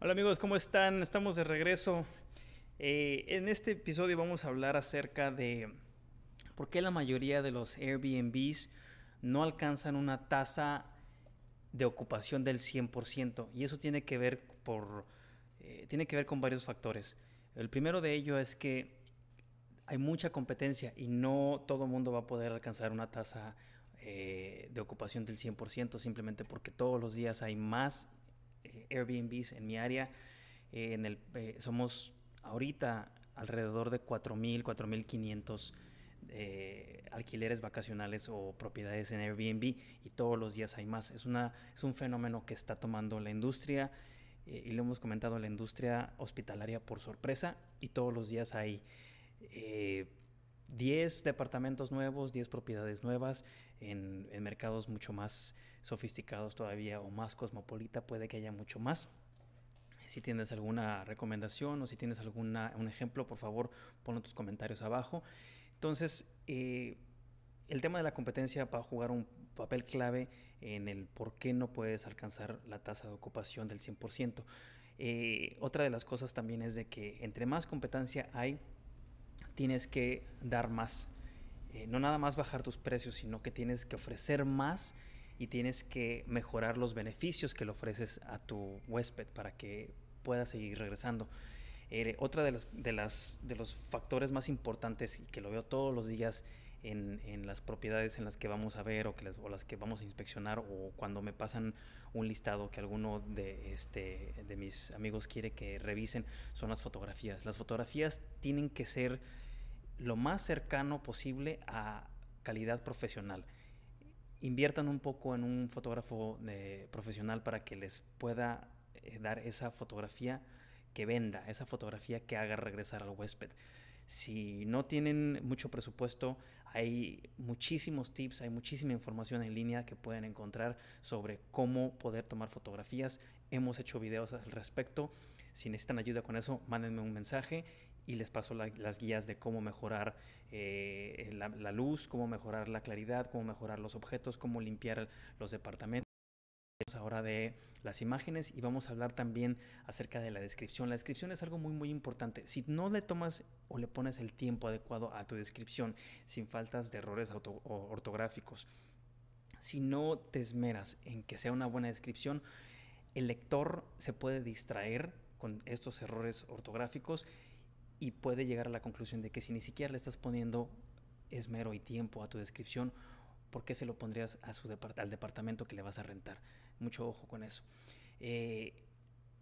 Hola amigos, ¿cómo están? Estamos de regreso. Eh, en este episodio vamos a hablar acerca de por qué la mayoría de los Airbnbs no alcanzan una tasa de ocupación del 100%. Y eso tiene que ver, por, eh, tiene que ver con varios factores. El primero de ello es que hay mucha competencia y no todo el mundo va a poder alcanzar una tasa eh, de ocupación del 100%, simplemente porque todos los días hay más eh, Airbnbs en mi área. Eh, en el, eh, somos ahorita alrededor de 4.000, 4.500 alquileres vacacionales o propiedades en Airbnb y todos los días hay más. Es, una, es un fenómeno que está tomando la industria y lo hemos comentado, la industria hospitalaria por sorpresa y todos los días hay... 10 departamentos nuevos, 10 propiedades nuevas, en, mercados mucho más sofisticados todavía o más cosmopolita puede que haya mucho más. Si tienes alguna recomendación o si tienes alguna, un ejemplo, por favor ponlo en tus comentarios abajo. Entonces, eh, el tema de la competencia va a jugar un papel clave en el por qué no puedes alcanzar la tasa de ocupación del 100%. Eh, otra de las cosas también es de que entre más competencia hay, tienes que dar más eh, no nada más bajar tus precios, sino que tienes que ofrecer más y tienes que mejorar los beneficios que le ofreces a tu huésped para que pueda seguir regresando. Eh, otra de las, de las de los factores más importantes y que lo veo todos los días en, las propiedades en las que vamos a ver o, que o las que vamos a inspeccionar o cuando me pasan un listado que alguno de, este, de mis amigos quiere que revisen son las fotografías. Las fotografías tienen que ser lo más cercano posible a calidad profesional. Inviertan un poco en un fotógrafo eh, profesional para que les pueda eh, dar esa fotografía que venda, esa fotografía que haga regresar al huésped. Si no tienen mucho presupuesto, hay muchísimos tips, hay muchísima información en línea que pueden encontrar sobre cómo poder tomar fotografías. Hemos hecho videos al respecto. Si necesitan ayuda con eso, mándenme un mensaje y les paso las guías de cómo mejorar eh, la, la luz, cómo mejorar la claridad, cómo mejorar los objetos, cómo limpiar los departamentos ahora de las imágenes y vamos a hablar también acerca de la descripción. La descripción es algo muy muy importante. Si no le tomas o le pones el tiempo adecuado a tu descripción sin faltas de errores ortográficos, si no te esmeras en que sea una buena descripción, el lector se puede distraer con estos errores ortográficos y puede llegar a la conclusión de que si ni siquiera le estás poniendo esmero y tiempo a tu descripción, ¿por qué se lo pondrías al departamento que le vas a rentar? Mucho ojo con eso. Eh,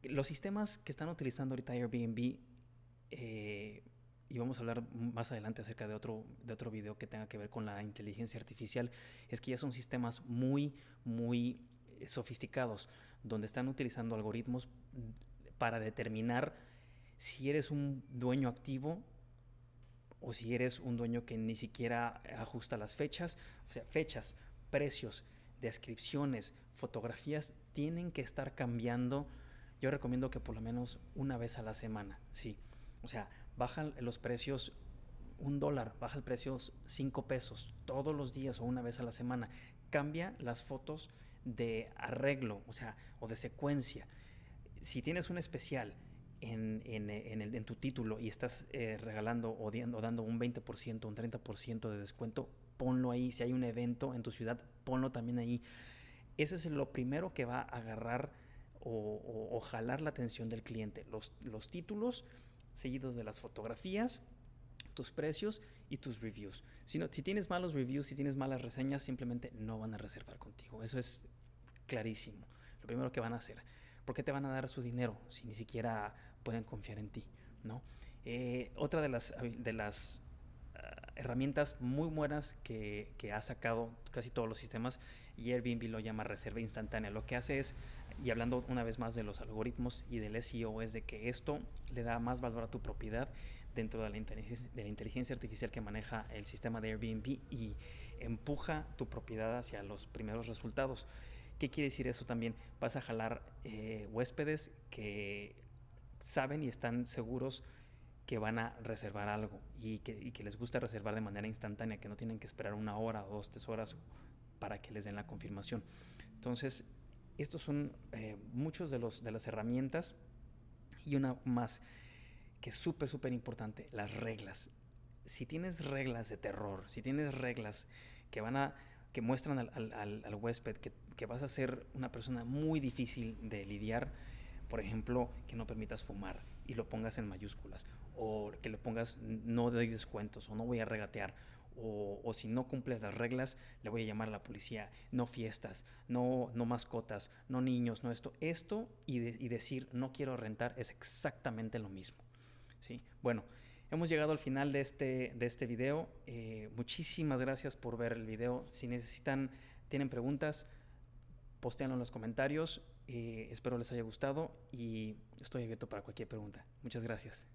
los sistemas que están utilizando ahorita Airbnb, eh, y vamos a hablar más adelante acerca de otro, de otro video que tenga que ver con la inteligencia artificial, es que ya son sistemas muy, muy sofisticados, donde están utilizando algoritmos para determinar si eres un dueño activo o si eres un dueño que ni siquiera ajusta las fechas, o sea, fechas, precios, descripciones, fotografías, tienen que estar cambiando. Yo recomiendo que por lo menos una vez a la semana, sí. O sea, bajan los precios un dólar, baja el precios cinco pesos todos los días o una vez a la semana. Cambia las fotos de arreglo, o sea, o de secuencia. Si tienes un especial en, en, en, el, en tu título y estás eh, regalando o, dando un 20%, un 30% de descuento, ponlo ahí. Si hay un evento en tu ciudad, ponlo también ahí. Ese es lo primero que va a agarrar o, jalar la atención del cliente. Los, los títulos seguidos de las fotografías tus precios y tus reviews. Si, si tienes malos reviews, si tienes malas reseñas, simplemente no van a reservar contigo. Eso es clarísimo. Lo primero que van a hacer. ¿Por qué te van a dar su dinero si ni siquiera pueden confiar en ti? ¿no? Eh, otra de las, de las ah, herramientas muy buenas que, ha sacado casi todos los sistemas y Airbnb lo llama reserva instantánea. Lo que hace es, y hablando una vez más de los algoritmos y del SEO, es de que esto le da más valor a tu propiedad dentro de la inteligencia, de la inteligencia artificial que maneja el sistema de Airbnb y empuja tu propiedad hacia los primeros resultados. ¿Qué quiere decir eso también? Vas a jalar eh, huéspedes que saben y están seguros que van a reservar algo y que, les gusta reservar de manera instantánea, que no tienen que esperar una hora o dos, tres horas para que les den la confirmación. Entonces, estos son eh, muchos de, los, de las herramientas y una más que es súper, súper importante, las reglas. Si tienes reglas de terror, si tienes reglas que van a que muestran al, huésped que, vas a ser una persona muy difícil de lidiar. Por ejemplo, que no permitas fumar y lo pongas en mayúsculas. O que le pongas no doy descuentos o no voy a regatear. O, si no cumples las reglas, le voy a llamar a la policía. No fiestas, no, no mascotas, no niños, no esto. Esto y, y decir no quiero rentar es exactamente lo mismo. ¿sí? Bueno, Hemos llegado al final de este, de este video. Eh, muchísimas gracias por ver el video. Si necesitan, tienen preguntas, posteanlo en los comentarios. Eh, espero les haya gustado y estoy abierto para cualquier pregunta. Muchas gracias.